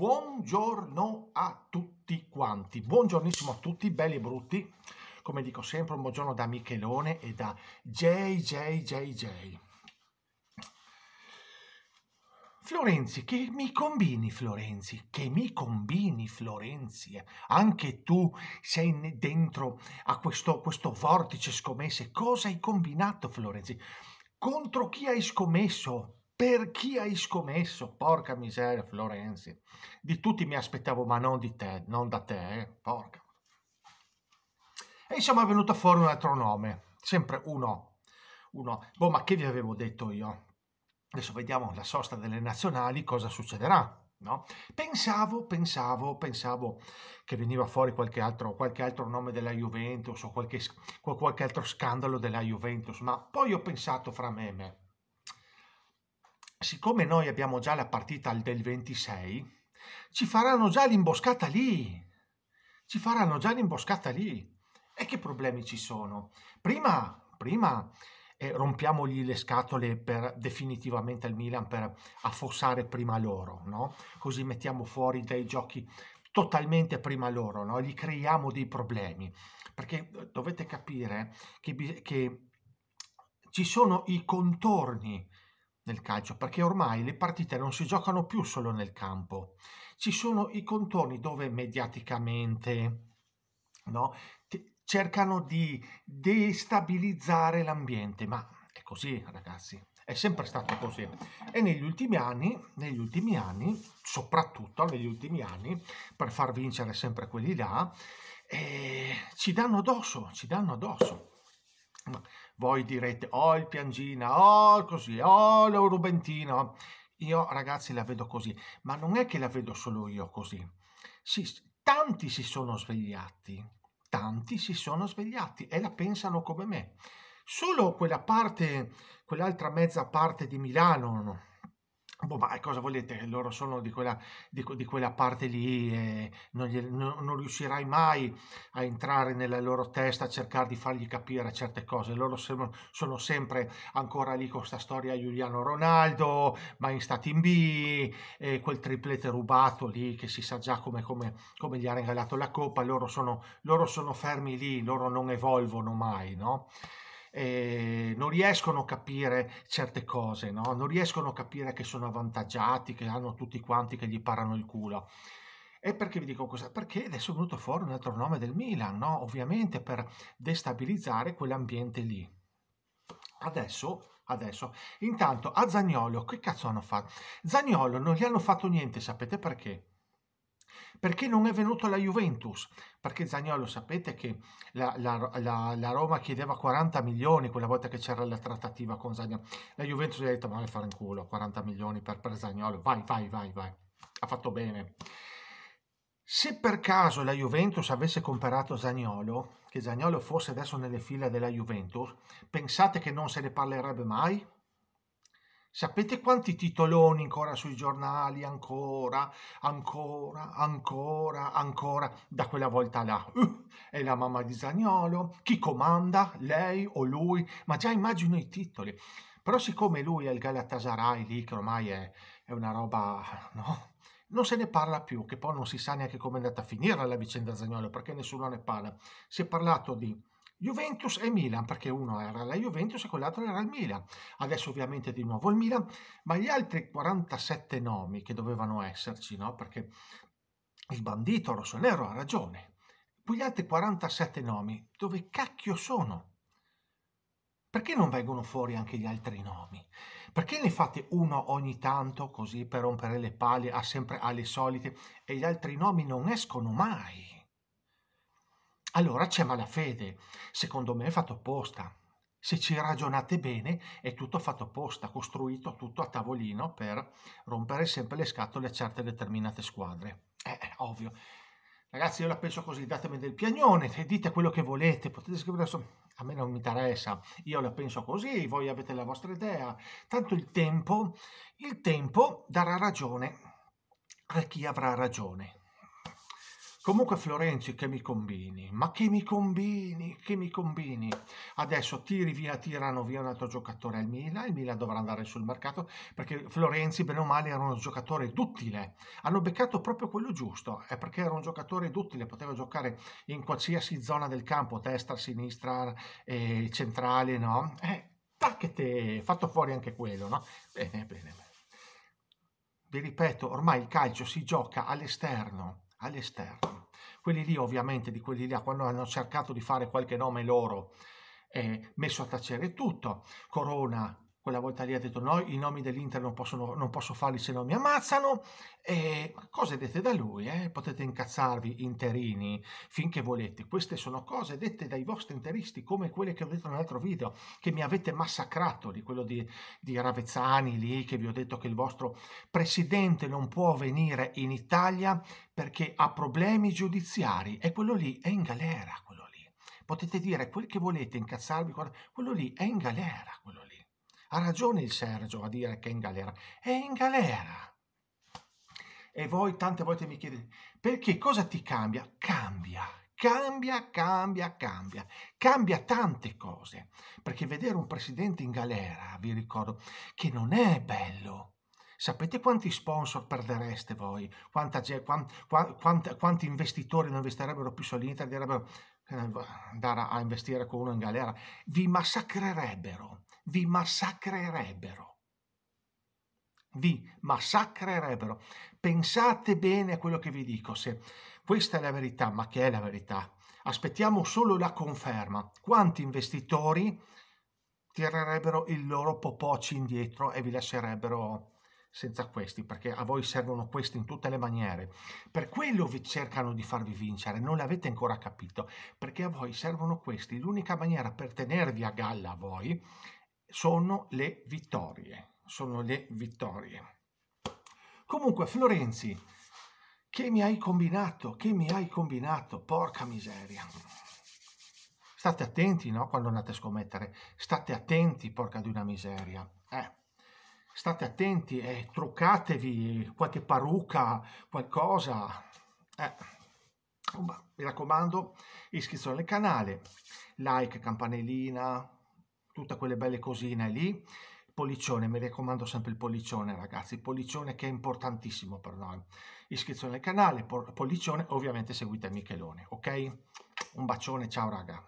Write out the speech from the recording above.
Buongiorno a tutti quanti, buongiornissimo a tutti, belli e brutti, come dico sempre, un buongiorno da Michelone e da JJJJ. Florenzi, che mi combini Florenzi, che mi combini Florenzi, anche tu sei dentro a questo, questo vortice scommesse, cosa hai combinato Florenzi? Contro chi hai scommesso? Per chi hai scommesso? Porca miseria, Florenzi. Di tutti mi aspettavo, ma non di te, non da te, eh? porca. E insomma è venuto fuori un altro nome, sempre uno. Uno. Boh, ma che vi avevo detto io? Adesso vediamo la sosta delle nazionali, cosa succederà. No? Pensavo, pensavo, pensavo che veniva fuori qualche altro, qualche altro nome della Juventus o qualche, qualche altro scandalo della Juventus, ma poi ho pensato fra me e me siccome noi abbiamo già la partita del 26, ci faranno già l'imboscata lì. Ci faranno già l'imboscata lì. E che problemi ci sono? Prima, prima eh, rompiamogli le scatole per, definitivamente al Milan per affossare prima loro, no? Così mettiamo fuori dai giochi totalmente prima loro, no? Gli creiamo dei problemi. Perché eh, dovete capire che, che ci sono i contorni nel calcio, perché ormai le partite non si giocano più solo nel campo, ci sono i contorni dove mediaticamente no, cercano di destabilizzare l'ambiente, ma è così ragazzi, è sempre stato così. E negli ultimi anni, negli ultimi anni, soprattutto negli ultimi anni, per far vincere sempre quelli là, eh, ci danno addosso, ci danno addosso. Voi direte, oh il piangina, oh così, oh l'eurubentino. Io ragazzi la vedo così, ma non è che la vedo solo io così. Sì, tanti si sono svegliati, tanti si sono svegliati e la pensano come me. Solo quella parte, quell'altra mezza parte di Milano Boh, ma eh, cosa volete? Loro sono di quella, di, di quella parte lì e non, gli, no, non, riuscirai mai a entrare nella loro testa, a cercare di fargli capire certe cose. Loro sono, sono sempre ancora lì con questa storia Giuliano Ronaldo, ma in Stati in B, e quel triplete rubato lì che si sa già come, come, come gli ha regalato la coppa. Loro sono, loro sono fermi lì, loro non evolvono mai, no? eh, non riescono a capire certe cose, no? non riescono a capire che sono avvantaggiati, che hanno tutti quanti che gli parano il culo. E perché vi dico questo? Perché adesso è venuto fuori un altro nome del Milan, no? ovviamente per destabilizzare quell'ambiente lì. Adesso adesso. Intanto a Zagnolo, che cazzo hanno fatto? Zagnolo non gli hanno fatto niente, sapete perché? Perché non è venuto la Juventus? Perché Zagnolo sapete che la, la, la, la, Roma chiedeva 40 milioni quella volta che c'era la trattativa con Zagnolo. La Juventus gli ha detto ma vai fare in culo, 40 milioni per, per Zagnolo, vai, vai, vai, vai. Ha fatto bene. Se per caso la Juventus avesse comprato Zagnolo, che Zagnolo fosse adesso nelle file della Juventus, pensate che non se ne parlerebbe mai? Sapete quanti titoloni ancora sui giornali, ancora, ancora, ancora, ancora, da quella volta là. Uh, è la mamma di Zagnolo, chi comanda, lei o lui, ma già immagino i titoli. Però siccome lui è il Galatasaray lì, che ormai è, è una roba, no? Non se ne parla più, che poi non si sa neanche come è andata a finire la vicenda Zagnolo, perché nessuno ne parla. Si è parlato di Juventus e Milan, perché uno era la Juventus e quell'altro era il Milan. Adesso ovviamente di nuovo il Milan, ma gli altri 47 nomi che dovevano esserci, no? Perché il bandito rosso e nero ha ragione. Quegli altri 47 nomi, dove cacchio sono? Perché non vengono fuori anche gli altri nomi? Perché ne fate uno ogni tanto così per rompere le palle, ha sempre alle solite e gli altri nomi non escono mai? allora c'è malafede. Secondo me è fatto apposta. Se ci ragionate bene, è tutto fatto apposta, costruito tutto a tavolino per rompere sempre le scatole a certe determinate squadre. È eh, eh, ovvio. Ragazzi, io la penso così, datemi del piagnone, dite quello che volete, potete scrivere adesso. A me non mi interessa, io la penso così, voi avete la vostra idea. Tanto il tempo, il tempo darà ragione a chi avrà ragione. Comunque Florenzi, che mi combini? Ma che mi combini? Che mi combini? Adesso tiri via, tirano via un altro giocatore al Milan, il Milan dovrà andare sul mercato perché Florenzi, bene o male, era un giocatore duttile. Hanno beccato proprio quello giusto, è perché era un giocatore duttile, poteva giocare in qualsiasi zona del campo, destra, sinistra, eh, centrale, no? Eh, tacchete, fatto fuori anche quello, no? Bene, bene, bene. Vi ripeto, ormai il calcio si gioca all'esterno, all'esterno. Quelli lì, ovviamente, di quelli lì, quando hanno cercato di fare qualche nome loro, è eh, messo a tacere tutto. Corona quella volta lì ha detto no, i nomi dell'Inter non, possono, non posso farli se non mi ammazzano, e cose dette da lui, eh? potete incazzarvi interini finché volete, queste sono cose dette dai vostri interisti come quelle che ho detto nell'altro video, che mi avete massacrato di quello di, di Ravezzani lì, che vi ho detto che il vostro presidente non può venire in Italia perché ha problemi giudiziari e quello lì è in galera, quello lì. Potete dire quel che volete, incazzarvi, quello lì è in galera, quello lì ha ragione il Sergio a dire che è in galera. È in galera. E voi tante volte mi chiedete, perché cosa ti cambia? Cambia, cambia, cambia, cambia, cambia tante cose. Perché vedere un presidente in galera, vi ricordo, che non è bello. Sapete quanti sponsor perdereste voi? Quanta, quant, quant, quanti investitori non investirebbero più sull'Inter? Direbbero eh, andare a investire con uno in galera? Vi massacrerebbero vi massacrerebbero. Vi massacrerebbero. Pensate bene a quello che vi dico, se questa è la verità, ma che è la verità? Aspettiamo solo la conferma. Quanti investitori tirerebbero il loro popoci indietro e vi lascerebbero senza questi, perché a voi servono questi in tutte le maniere. Per quello vi cercano di farvi vincere, non l'avete ancora capito, perché a voi servono questi. L'unica maniera per tenervi a galla a voi sono le vittorie, sono le vittorie. Comunque, Florenzi, che mi hai combinato? Che mi hai combinato? Porca miseria. State attenti, no? Quando andate a scommettere. State attenti, porca di una miseria. Eh. State attenti e eh, truccatevi qualche parrucca, qualcosa. Eh. Mi raccomando, iscrizione al canale, like, campanellina, tutte quelle belle cosine lì. Pollicione, mi raccomando sempre il pollicione ragazzi, il pollicione che è importantissimo per noi. Iscrizione al canale, pollicione, ovviamente seguite Michelone, ok? Un bacione, ciao raga.